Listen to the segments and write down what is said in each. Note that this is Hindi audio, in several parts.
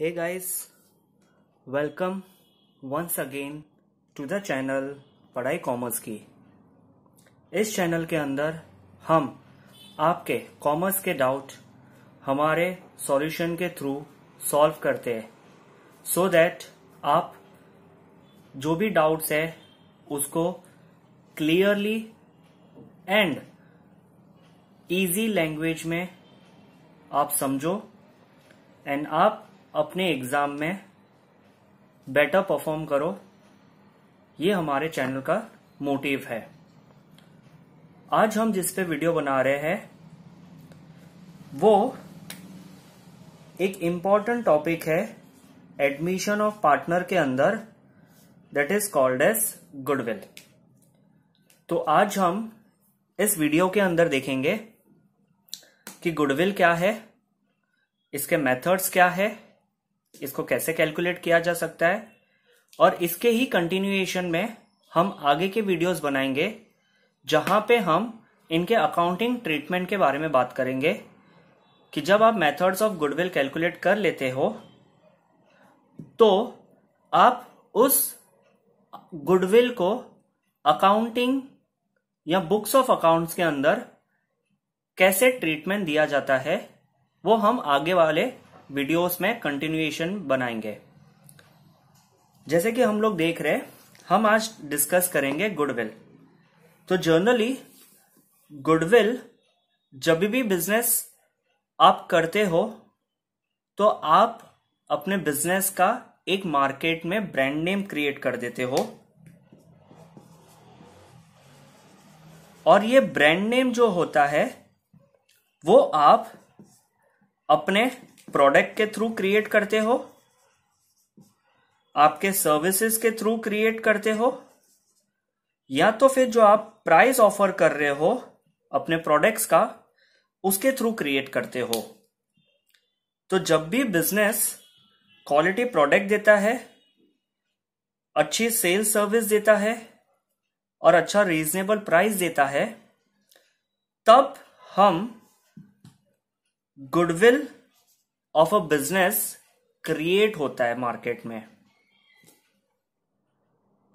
hey guys welcome once again to the channel पढ़ाई कॉमर्स की इस चैनल के अंदर हम आपके कॉमर्स के डाउट हमारे सॉल्यूशन के थ्रू सॉल्व करते हैं सो so दैट आप जो भी डाउट्स है उसको क्लियरली एंड इजी लैंग्वेज में आप समझो एंड आप अपने एग्जाम में बेटर परफॉर्म करो ये हमारे चैनल का मोटिव है आज हम जिस पे वीडियो बना रहे हैं वो एक इम्पॉर्टेंट टॉपिक है एडमिशन ऑफ पार्टनर के अंदर that is called as goodwill तो आज हम इस वीडियो के अंदर देखेंगे कि गुडविल क्या है इसके मेथड्स क्या है इसको कैसे कैलकुलेट किया जा सकता है और इसके ही कंटिन्यूएशन में हम आगे के वीडियोस बनाएंगे जहां पे हम इनके अकाउंटिंग ट्रीटमेंट के बारे में बात करेंगे कि जब आप मेथड्स ऑफ गुडविल कैलकुलेट कर लेते हो तो आप उस गुडविल को अकाउंटिंग या बुक्स ऑफ अकाउंट्स के अंदर कैसे ट्रीटमेंट दिया जाता है वो हम आगे वाले वीडियोस में कंटिन्यूएशन बनाएंगे जैसे कि हम लोग देख रहे हम आज डिस्कस करेंगे गुडविल तो जर्नली गुडविल जब भी बिजनेस आप करते हो तो आप अपने बिजनेस का एक मार्केट में ब्रांड नेम क्रिएट कर देते हो और ये ब्रांड नेम जो होता है वो आप अपने प्रोडक्ट के थ्रू क्रिएट करते हो आपके सर्विसेज के थ्रू क्रिएट करते हो या तो फिर जो आप प्राइस ऑफर कर रहे हो अपने प्रोडक्ट्स का उसके थ्रू क्रिएट करते हो तो जब भी बिजनेस क्वालिटी प्रोडक्ट देता है अच्छी सेल सर्विस देता है और अच्छा रीजनेबल प्राइस देता है तब हम goodwill of a business create होता है मार्केट में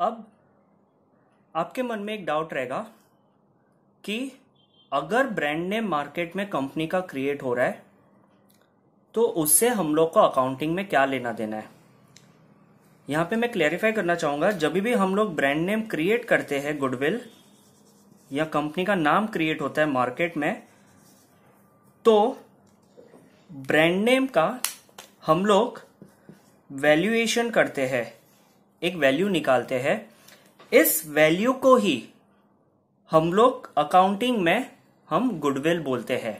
अब आपके मन में एक डाउट रहेगा कि अगर ब्रांड नेम मार्केट में कंपनी का क्रिएट हो रहा है तो उससे हम लोग को अकाउंटिंग में क्या लेना देना है यहां पे मैं क्लैरिफाई करना चाहूंगा जब भी हम लोग ब्रांड नेम क्रिएट करते हैं गुडविल या कंपनी का नाम क्रिएट होता है मार्केट में तो ब्रांड नेम का हम लोग वैल्यूएशन करते हैं एक वैल्यू निकालते हैं इस वैल्यू को ही हम लोग अकाउंटिंग में हम गुडविल बोलते हैं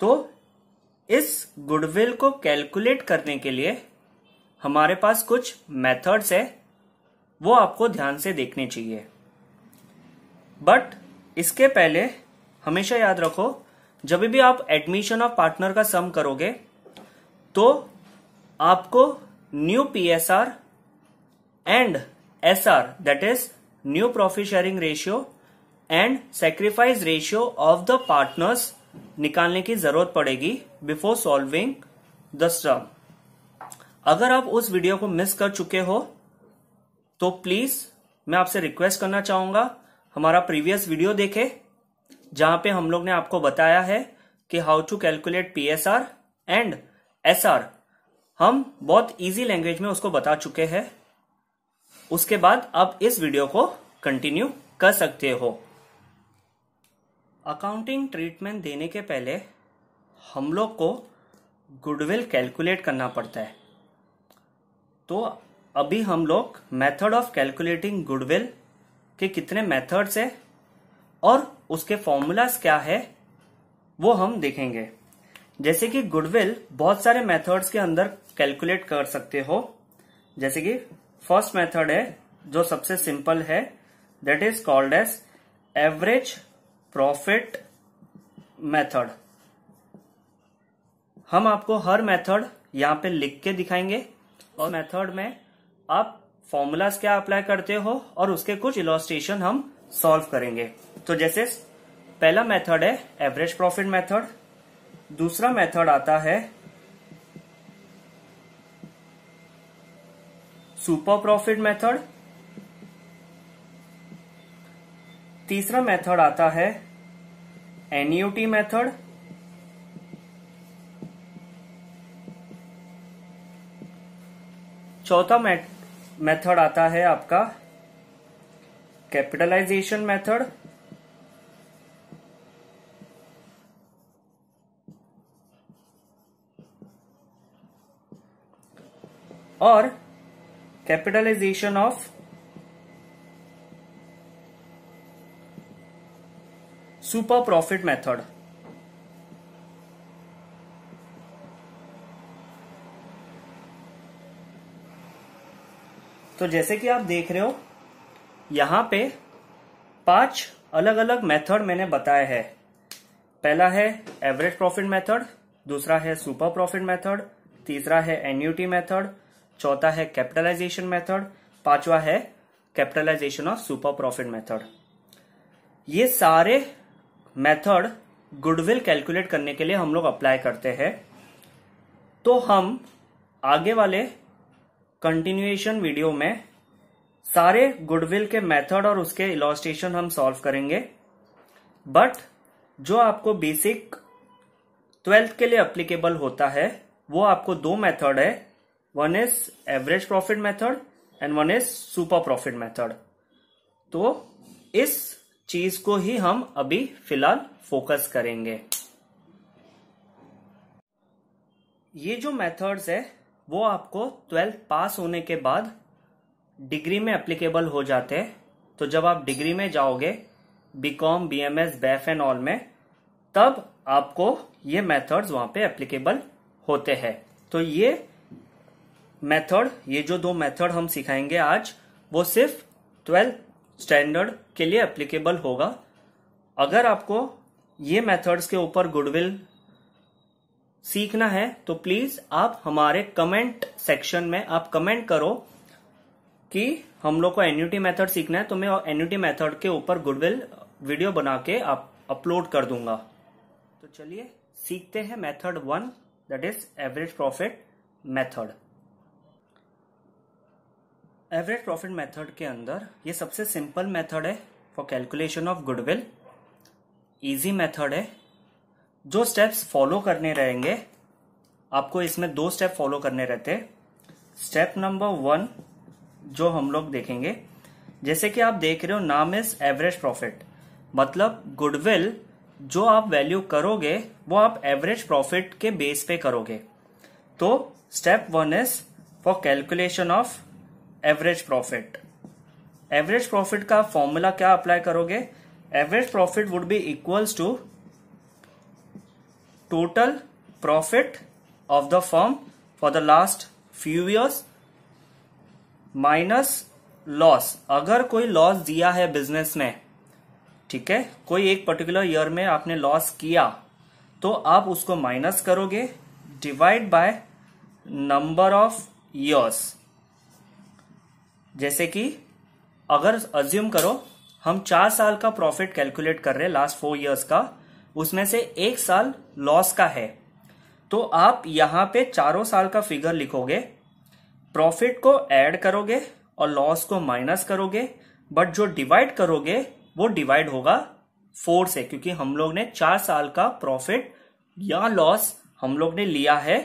तो इस गुडविल को कैलकुलेट करने के लिए हमारे पास कुछ मेथड्स है वो आपको ध्यान से देखने चाहिए बट इसके पहले हमेशा याद रखो जब भी आप एडमिशन ऑफ पार्टनर का सम करोगे तो आपको new PSR and SR that is new profit sharing ratio and sacrifice ratio of the partners निकालने की जरूरत पड़ेगी बिफोर सॉल्विंग द सम अगर आप उस वीडियो को मिस कर चुके हो तो प्लीज मैं आपसे रिक्वेस्ट करना चाहूंगा हमारा प्रीवियस वीडियो देखें जहां पे हम लोग ने आपको बताया है कि how to calculate P S R and S R हम बहुत इजी लैंग्वेज में उसको बता चुके हैं उसके बाद आप इस वीडियो को कंटिन्यू कर सकते हो अकाउंटिंग ट्रीटमेंट देने के पहले हम लोग को गुडविल कैलकुलेट करना पड़ता है तो अभी हम लोग मेथड ऑफ कैलकुलेटिंग गुडविल के कितने मेथड्स है और उसके फॉर्मूलाज क्या है वो हम देखेंगे जैसे कि गुडविल बहुत सारे मेथड्स के अंदर कैलकुलेट कर सकते हो जैसे कि फर्स्ट मेथड है जो सबसे सिंपल है that is called as average profit method हम आपको हर मेथड यहां पे लिख के दिखाएंगे और मेथड में आप फॉर्मूलाज क्या अप्लाई करते हो और उसके कुछ इलास्ट्रेशन हम सॉल्व करेंगे तो जैसे पहला मेथड है एवरेज प्रॉफिट मेथड दूसरा मेथड आता है सुपर प्रॉफिट मेथड तीसरा मेथड आता है एनयूटी मेथड चौथा मेथड आता है आपका कैपिटलाइजेशन मेथड और capitalisation of super profit method तो जैसे कि आप देख रहे हो यहां पे पांच अलग अलग मेथड मैंने बताया है पहला है एवरेज प्रॉफिट मेथड दूसरा है सुपर प्रॉफिट मेथड तीसरा है एन्यूटी मेथड चौथा है कैपिटलाइजेशन मेथड पांचवा है capitalisation of super profit method ये सारे मेथड गुडविल कैलकुलेट करने के लिए हम लोग अप्लाई करते हैं तो हम आगे वाले कंटिन्यूएशन वीडियो में सारे गुडविल के मेथड और उसके इलास्ट्रेशन हम सॉल्व करेंगे बट जो आपको बेसिक ट्वेल्थ के लिए अप्लीकेबल होता है वो आपको दो मेथड है one is average profit method and one is super profit method तो इस चीज को ही हम अभी फिलहाल फोकस करेंगे ये जो मेथड्स है वो आपको ट्वेल्थ पास होने के बाद डिग्री में एप्लीकेबल हो जाते हैं तो जब आप डिग्री में जाओगे B com B M S BAF and all में तब आपको ये मेथड्स वहां पे एप्लीकेबल होते हैं तो ये मेथड ये जो दो मेथड हम सिखाएंगे आज वो सिर्फ ट्वेल्थ स्टैंडर्ड के लिए एप्लीकेबल होगा अगर आपको ये मेथड्स के ऊपर गुडविल सीखना है तो प्लीज आप हमारे कमेंट सेक्शन में आप कमेंट करो कि हम लोग को एन्यूटी मेथड सीखना है तो मैं एन्यूटी मेथड के ऊपर गुडविल वीडियो बना के आप अपलोड कर दूंगा तो चलिए सीखते हैं method one that is average profit method average profit method के अंदर ये सबसे सिंपल मेथड है for calculation of goodwill easy method है जो स्टेप्स फॉलो करने रहेंगे आपको इसमें दो स्टेप फॉलो करने रहते हैं स्टेप नंबर वन जो हम लोग देखेंगे जैसे कि आप देख रहे हो नाम इज एवरेज प्रॉफिट मतलब गुडविल जो आप वैल्यू करोगे वो आप एवरेज प्रॉफिट के बेस पे करोगे तो step one is for calculation of average profit average profit का फॉर्मूला क्या अप्लाई करोगे average profit would be equals to total profit of the firm for the last few years minus loss अगर कोई लॉस दिया है बिजनेस में ठीक है कोई एक पर्टिकुलर ईयर में आपने लॉस किया तो आप उसको माइनस करोगे divide by number of years जैसे कि अगर अज्यूम करो हम चार साल का प्रॉफिट कैलकुलेट कर रहे हैं लास्ट फोर इयर्स का उसमें से एक साल लॉस का है तो आप यहां पे चारों साल का फिगर लिखोगे प्रॉफिट को ऐड करोगे और लॉस को माइनस करोगे बट जो डिवाइड करोगे वो डिवाइड होगा फोर से क्योंकि हम लोग ने चार साल का प्रॉफिट या लॉस हम लोग ने लिया है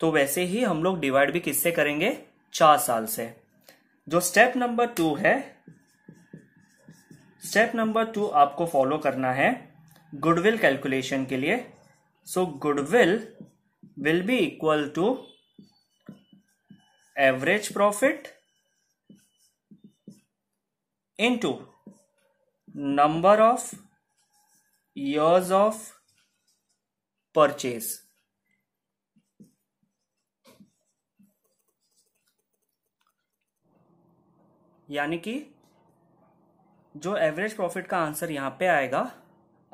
तो वैसे ही हम लोग डिवाइड भी किससे करेंगे चार साल से जो स्टेप नंबर टू है स्टेप नंबर टू आपको फॉलो करना है गुडविल कैलकुलेशन के लिए so goodwill will be equal to average profit into number of years of purchase यानी कि जो एवरेज प्रॉफिट का आंसर यहाँ पे आएगा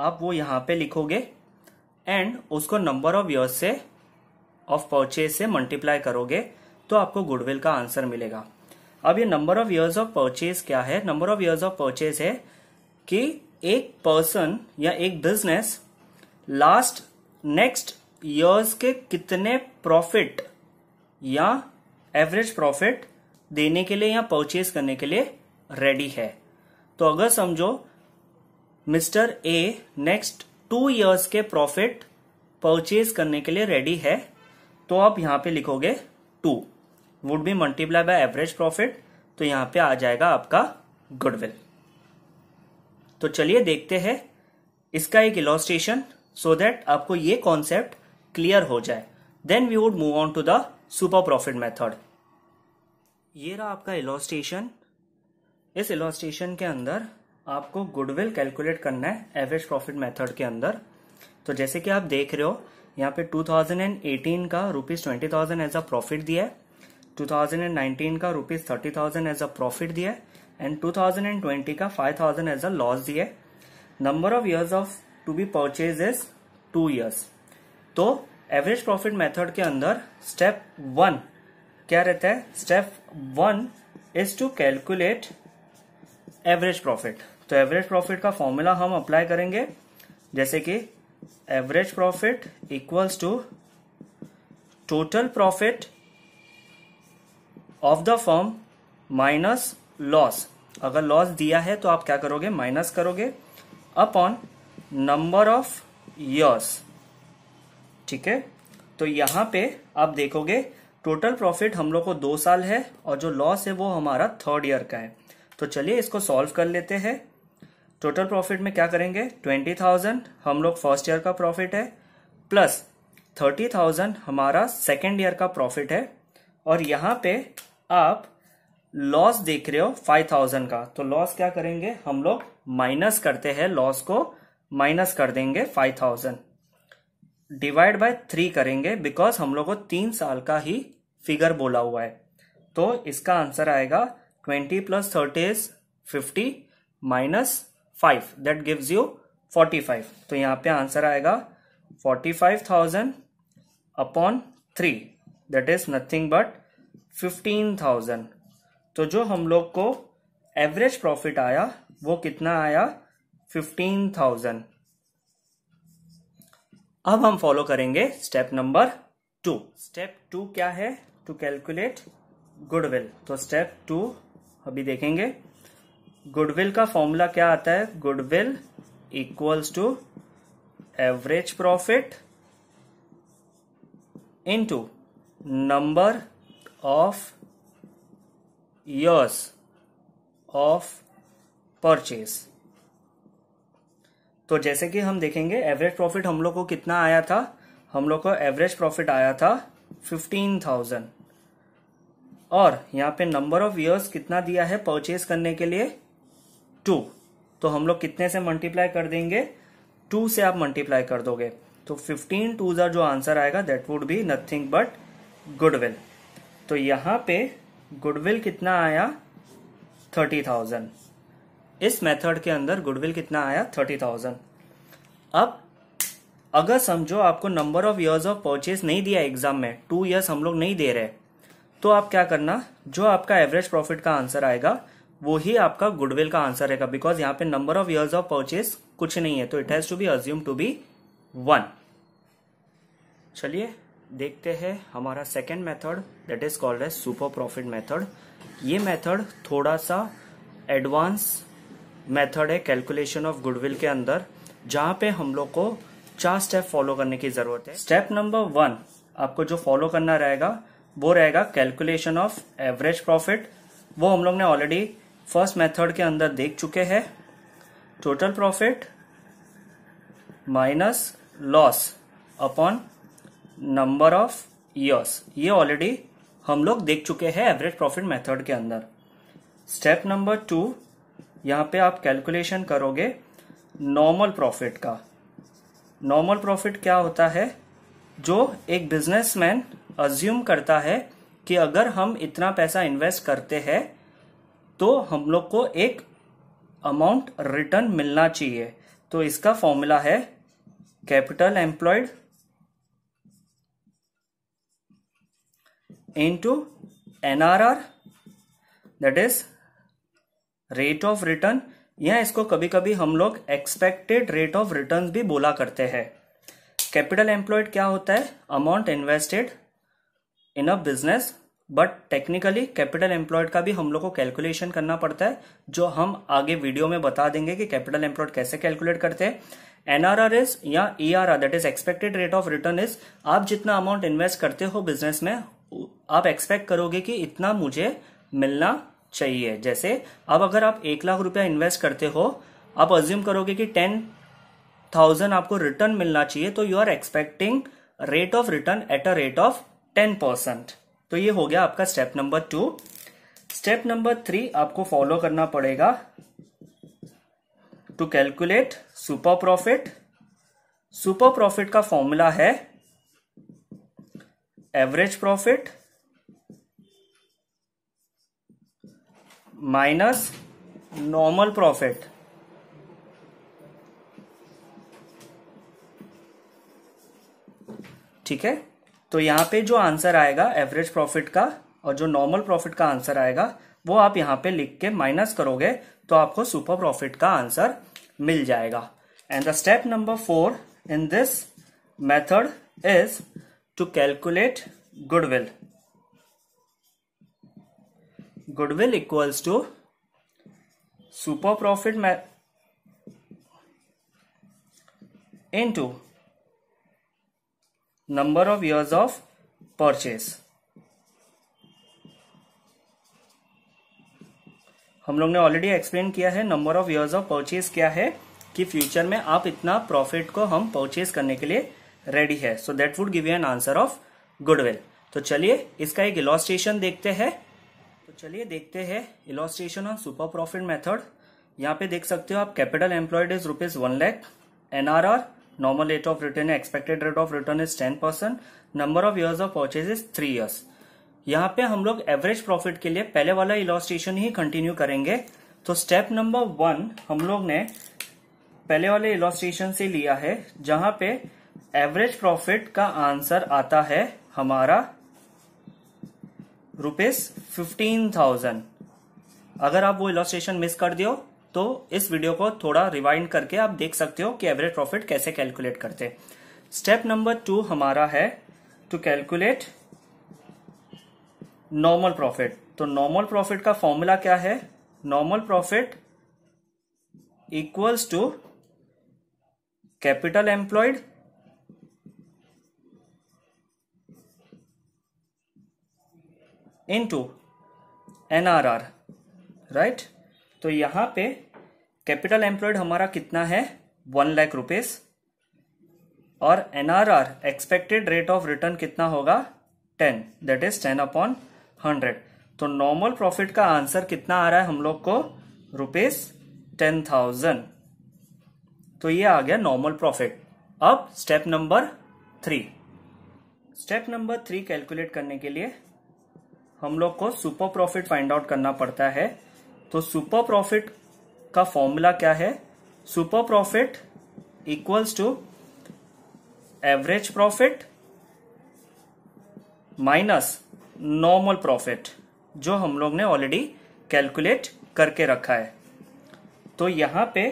आप वो यहाँ पे लिखोगे एंड उसको नंबर ऑफ ईयर्स से ऑफ परचेज से मल्टीप्लाई करोगे तो आपको गुडविल का आंसर मिलेगा अब ये number of years of purchase क्या है number of years of purchase है कि एक पर्सन या एक बिजनेस लास्ट नेक्स्ट ईयर्स के कितने प्रॉफिट या एवरेज प्रॉफिट देने के लिए या परचेज करने के लिए रेडी है तो अगर समझो mister A next two years के प्रॉफिट परचेज करने के लिए रेडी है तो आप यहां पे लिखोगे two would be multiply by average profit तो यहां पे आ जाएगा आपका गुडविल तो चलिए देखते हैं इसका एक इलॉस्ट्रेशन सो दैट आपको ये कॉन्सेप्ट क्लियर हो जाए then we would move on to the super profit method ये रहा आपका इलास्टेशन इस इलास्टेशन के अंदर आपको गुडविल कैलकुलेट करना है एवरेज प्रॉफिट मेथड के अंदर तो जैसे कि आप देख रहे हो यहाँ पे 2018 का rupees twenty thousand as a profit दिया है 2019 का rupees thirty thousand as a profit दिया है एंड 2020 का five thousand as a loss दिया है number of years of to be purchase is two years तो एवरेज प्रॉफिट मेथड के अंदर स्टेप वन क्या रहता है step one is to calculate average profit तो एवरेज प्रॉफिट का फॉर्मूला हम अप्लाई करेंगे जैसे कि average profit equals to total profit of the firm minus loss अगर लॉस दिया है तो आप क्या करोगे माइनस करोगे अपॉन नंबर ऑफ इयर्स ठीक है तो यहां पे आप देखोगे टोटल प्रॉफिट हम लोग को दो साल है और जो लॉस है वो हमारा थर्ड ईयर का है तो चलिए इसको सॉल्व कर लेते हैं टोटल प्रॉफिट में क्या करेंगे ट्वेंटी थाउजेंड हम लोग फर्स्ट ईयर का प्रॉफिट है प्लस थर्टी थाउजेंड हमारा सेकेंड ईयर का प्रॉफिट है और यहाँ पे आप लॉस देख रहे हो फाइव थाउजेंड का तो लॉस क्या करेंगे हम लोग माइनस करते हैं लॉस को माइनस कर देंगे five thousand divide by three करेंगे बिकॉज हम लोग को तीन साल का ही फिगर बोला हुआ है तो इसका आंसर आएगा twenty plus thirty is fifty minus five that gives you forty five तो यहाँ पे आंसर आएगा forty five thousand upon three that is nothing but fifteen thousand तो जो हम लोग को एवरेज प्रॉफिट आया वो कितना आया फिफ्टीन थाउजेंड अब हम फॉलो करेंगे step number two step two क्या है टू कैलकुलेट गुडविल तो स्टेप टू अभी देखेंगे गुडविल का फॉर्मूला क्या आता है goodwill equals to average profit into number of years of purchase तो जैसे कि हम देखेंगे एवरेज प्रॉफिट हम लोग को कितना आया था हम लोग को एवरेज प्रॉफिट आया था फिफ्टीन थाउजेंड और यहाँ पे नंबर ऑफ इयर्स कितना दिया है परचेज करने के लिए टू तो हम लोग कितने से मल्टीप्लाई कर देंगे टू से आप मल्टीप्लाई कर दोगे तो फिफ्टीन टू जार जो आंसर आएगा that would be nothing but goodwill तो यहाँ पे गुडविल कितना आया थर्टी थाउजेंड इस मेथड के अंदर गुडविल कितना आया थर्टी थाउजेंड अब अगर समझो आपको number of years of purchase नहीं दिया एग्जाम में टू इयर्स हम लोग नहीं दे रहे तो आप क्या करना जो आपका एवरेज प्रॉफिट का आंसर आएगा वो ही आपका गुडविल का आंसर रहेगा बिकॉज यहाँ पे number of years of purchase कुछ नहीं है तो it has to be assume to be one चलिए देखते हैं हमारा second method that is called as super profit method ये मेथड थोड़ा सा एडवांस मेथड है कैलकुलेशन ऑफ गुडविल के अंदर जहां पे हम लोग को चार स्टेप फॉलो करने की जरूरत है स्टेप नंबर वन आपको जो फॉलो करना रहेगा वो रहेगा कैलकुलेशन ऑफ एवरेज प्रॉफिट वो हम लोग ने ऑलरेडी फर्स्ट मेथड के अंदर देख चुके हैं total profit minus loss upon number of years ये ऑलरेडी हम लोग देख चुके हैं एवरेज प्रॉफिट मेथड के अंदर स्टेप नंबर टू यहाँ पे आप कैलकुलेशन करोगे नॉर्मल प्रॉफिट का नॉर्मल प्रॉफिट क्या होता है जो एक बिजनेसमैन अज्यूम करता है कि अगर हम इतना पैसा इन्वेस्ट करते हैं तो हम लोग को एक अमाउंट रिटर्न मिलना चाहिए तो इसका फॉर्मूला है capital employed into NRR that is rate of return या इसको कभी कभी हम लोग एक्सपेक्टेड रेट ऑफ रिटर्न भी बोला करते हैं कैपिटल एम्प्लॉयड क्या होता है amount invested in a business but technically capital employed का भी हम लोग को कैलकुलेशन करना पड़ता है जो हम आगे वीडियो में बता देंगे कि कैपिटल एम्प्लॉयड कैसे कैलकुलेट करते हैं एनआरआर इज या E R R that is expected rate of return is आप जितना अमाउंट इन्वेस्ट करते हो बिजनेस में आप एक्सपेक्ट करोगे कि इतना मुझे मिलना चाहिए जैसे अब अगर आप एक लाख रुपया इन्वेस्ट करते हो आप अज्यूम करोगे कि टेन थाउजेंड आपको रिटर्न मिलना चाहिए तो you are expecting rate of return at a rate of ten percent तो ये हो गया आपका step number two step number three आपको फॉलो करना पड़ेगा to calculate super profit super profit का फॉर्मूला है average profit minus normal profit ठीक है तो यहां पे जो आंसर आएगा एवरेज प्रॉफिट का और जो नॉर्मल प्रॉफिट का आंसर आएगा वो आप यहां पे लिख के माइनस करोगे तो आपको सुपर प्रॉफिट का आंसर मिल जाएगा and the step number four in this method is to calculate goodwill goodwill equals to super profit into number of years of purchase हम लोग ने ऑलरेडी एक्सप्लेन किया है number of years of purchase क्या है कि फ्यूचर में आप इतना प्रॉफिट को हम परचेज करने के लिए रेडी है so that would give you an answer of goodwill तो चलिए इसका एक इलॉस्ट्रेशन देखते हैं तो चलिए देखते हैं illustration on super profit method यहाँ पे देख सकते हो आप capital employed is rupees one lakh N R R normal rate of return expected rate of return is ten percent number of years of purchase is three years यहाँ पे हम लोग एवरेज प्रॉफिट के लिए पहले वाला इलॉस्ट्रेशन ही कंटिन्यू करेंगे तो स्टेप नंबर वन हम लोग ने पहले वाले इलॉस्ट्रेशन से लिया है जहां पे एवरेज प्रॉफिट का आंसर आता है हमारा रुपीज फिफ्टीन थाउजेंड अगर आप वो इलास्ट्रेशन मिस कर दियो तो इस वीडियो को थोड़ा रिवाइंड करके आप देख सकते हो कि एवरेज प्रॉफिट कैसे कैलकुलेट करते स्टेप नंबर टू हमारा है टू कैलकुलेट नॉर्मल प्रॉफिट तो नॉर्मल प्रॉफिट का फॉर्मूला क्या है normal profit equals to capital employed into NRR right तो यहां पे कैपिटल एम्प्लॉयड हमारा कितना है वन लाख रुपीस और NRR expected rate of return कितना होगा ten that is ten upon hundred तो नॉर्मल प्रॉफिट का आंसर कितना आ रहा है हम लोग को रुपीज टेन थाउजेंड तो ये आ गया नॉर्मल प्रॉफिट अब step number three step number three calculate करने के लिए हम लोग को सुपर प्रॉफिट फाइंड आउट करना पड़ता है तो सुपर प्रॉफिट का फॉर्मूला क्या है super profit equals to average profit minus normal profit जो हम लोग ने ऑलरेडी कैलकुलेट करके रखा है तो यहां पे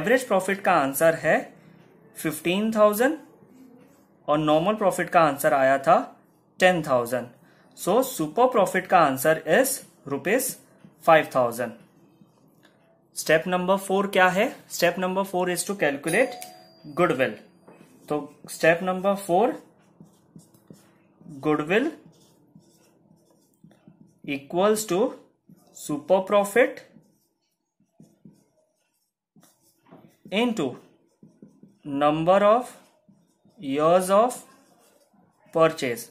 एवरेज प्रॉफिट का आंसर है फिफ्टीन थाउजेंड और नॉर्मल प्रॉफिट का आंसर आया था ten thousand so super profit का answer is rupees five thousand step number four क्या है step number four is to calculate goodwill तो step number four goodwill to super profit into number of years of purchase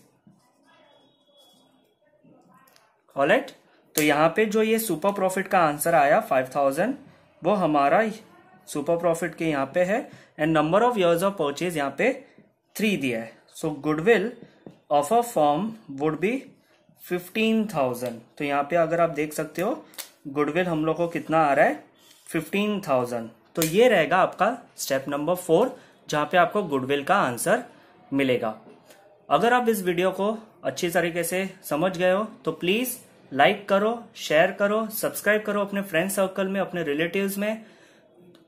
right तो यहाँ पे जो ये सुपर प्रॉफिट का आंसर आया फाइव थाउजेंड वो हमारा सुपर प्रॉफिट के यहाँ पे है and number of years of purchase यहाँ पे थ्री दिया है so goodwill of a firm would be fifteen thousand तो यहाँ पे अगर आप देख सकते हो गुडविल हम लोग को कितना आ रहा है फिफ्टीन थाउजेंड तो ये रहेगा आपका स्टेप नंबर फोर जहाँ पे आपको गुडविल का आंसर मिलेगा अगर आप इस वीडियो को अच्छी तरीके से समझ गए हो तो प्लीज लाइक करो शेयर करो सब्सक्राइब करो अपने फ्रेंड सर्कल में अपने रिलेटिव्स में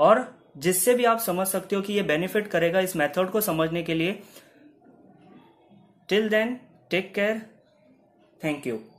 और जिससे भी आप समझ सकते हो कि ये बेनिफिट करेगा इस मेथड को समझने के लिए till then take care thank you